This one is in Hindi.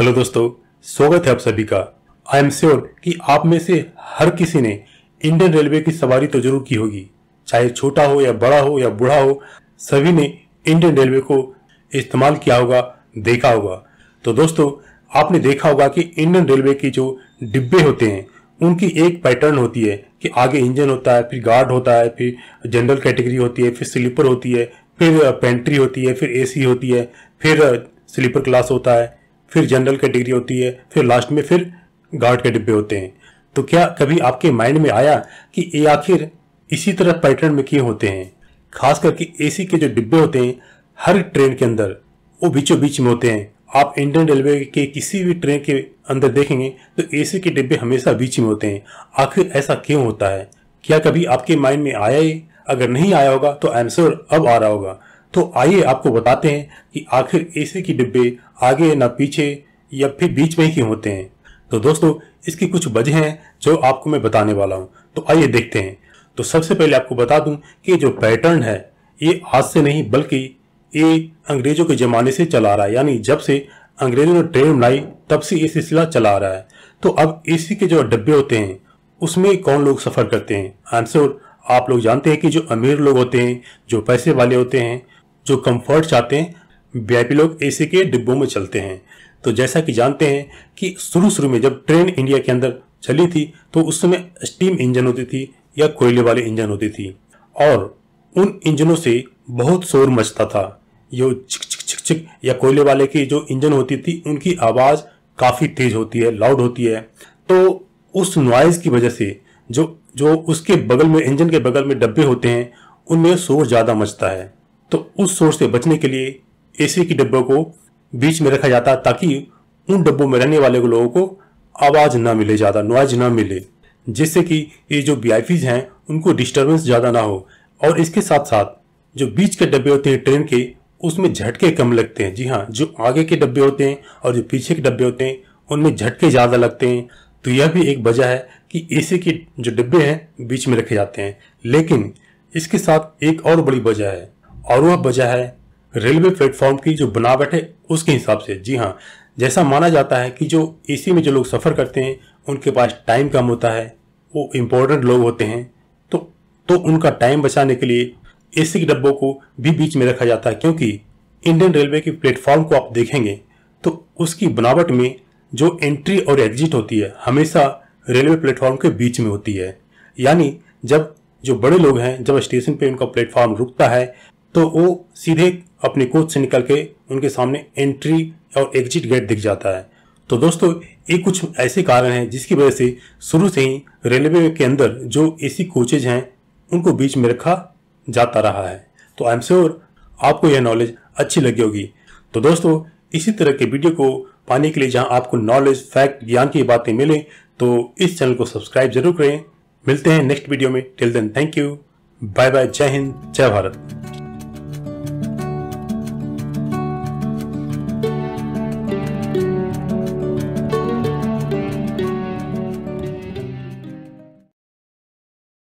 हेलो दोस्तों स्वागत है आप सभी का आई एम श्योर कि आप में से हर किसी ने इंडियन रेलवे की सवारी तो जरूर की होगी चाहे छोटा हो या बड़ा हो या बूढ़ा हो सभी ने इंडियन रेलवे को इस्तेमाल किया होगा देखा होगा तो दोस्तों आपने देखा होगा कि इंडियन रेलवे की जो डिब्बे होते हैं उनकी एक पैटर्न होती है कि आगे इंजन होता है फिर गार्ड होता है फिर जनरल कैटेगरी होती है फिर स्लीपर होती है फिर पेंट्री होती है फिर एसी होती है फिर स्लीपर क्लास होता है फिर जनरल कैटेगरी होती है फिर लास्ट में फिर गार्ड के डिब्बे होते हैं तो क्या कभी आपके माइंड में आया कि ये आखिर इसी तरह पैटर्न में क्यों होते हैं खास करके एसी के जो डिब्बे होते हैं हर ट्रेन के अंदर वो बीचों बीच में होते हैं आप इंडियन रेलवे के किसी भी ट्रेन के अंदर देखेंगे तो एसी के डिब्बे हमेशा बीच में होते हैं आखिर ऐसा क्यों होता है क्या कभी आपके माइंड में आया है अगर नहीं आया होगा तो आंसर अब आ रहा होगा तो आइए आपको बताते हैं कि आखिर एसी के डिब्बे आगे ना पीछे या फिर बीच में ही क्यों होते हैं तो दोस्तों इसकी कुछ वजह हैं जो आपको मैं बताने वाला हूँ तो आइए देखते हैं तो सबसे पहले आपको बता दूं कि जो पैटर्न है ये आज से नहीं बल्कि ये अंग्रेजों के ज़माने से चला रहा है यानी जब से अंग्रेजों ने ट्रेन बनाई तब से ये सिलसिला चला रहा है तो अब एसी के जो डब्बे होते हैं उसमें कौन लोग सफ़र करते हैं आंसर आप लोग जानते हैं कि जो अमीर लोग होते हैं जो पैसे वाले होते हैं जो कंफर्ट चाहते हैं वीआईपी लोग एसी के डिब्बों में चलते हैं तो जैसा कि जानते हैं कि शुरू शुरू में जब ट्रेन इंडिया के अंदर चली थी तो उस समय स्टीम इंजन होती थी या कोयले वाले इंजन होती थी और उन इंजनों से बहुत शोर मचता था जो छिक छिक चिक चिक या कोयले वाले की जो इंजन होती थी उनकी आवाज़ काफ़ी तेज होती है लाउड होती है तो उस नॉइज़ की वजह से जो जो उसके बगल में इंजन के बगल में डब्बे होते हैं उनमें शोर ज़्यादा मचता है तो उस शोर से बचने के लिए एसी के डिब्बों को बीच में रखा जाता ताकि उन डब्बों में रहने वाले लोगों को आवाज़ ना मिले ज़्यादा नॉइज ना मिले जिससे कि ये जो वी हैं उनको डिस्टर्बेंस ज़्यादा ना हो और इसके साथ साथ जो बीच के डब्बे होते हैं ट्रेन के उसमें झटके कम लगते हैं जी हाँ जो आगे के डब्बे होते हैं और जो पीछे के डब्बे होते हैं उनमें झटके ज़्यादा लगते हैं तो यह भी एक वजह है कि एसी के जो डिब्बे हैं बीच में रखे जाते हैं लेकिन इसके साथ एक और बड़ी वजह है और वह वजह है रेलवे प्लेटफॉर्म की जो बनावट है उसके हिसाब से जी हाँ जैसा माना जाता है कि जो एसी में जो लोग सफ़र करते हैं उनके पास टाइम कम होता है वो इम्पोर्टेंट लोग होते हैं तो तो उनका टाइम बचाने के लिए एसी के डब्बों को भी बीच में रखा जाता है क्योंकि इंडियन रेलवे के प्लेटफॉर्म को आप देखेंगे तो उसकी बनावट में जो एंट्री और एग्जिट होती है हमेशा रेलवे प्लेटफॉर्म के बीच में होती है यानी जब जो बड़े लोग हैं जब स्टेशन पे उनका प्लेटफॉर्म रुकता है तो वो सीधे अपने कोच से निकल के उनके सामने एंट्री और एग्जिट गेट दिख जाता है तो दोस्तों ये कुछ ऐसे कारण हैं जिसकी वजह से शुरू से ही रेलवे के अंदर जो एसी कोचेज हैं उनको बीच में रखा जाता रहा है तो आई एम श्योर आपको यह नॉलेज अच्छी लगी होगी तो दोस्तों इसी तरह के वीडियो को पाने के लिए जहां आपको नॉलेज फैक्ट ज्ञान की बातें मिले तो इस चैनल को सब्सक्राइब जरूर करें मिलते हैं नेक्स्ट वीडियो में till then thank you bye bye जय हिंद जय भारत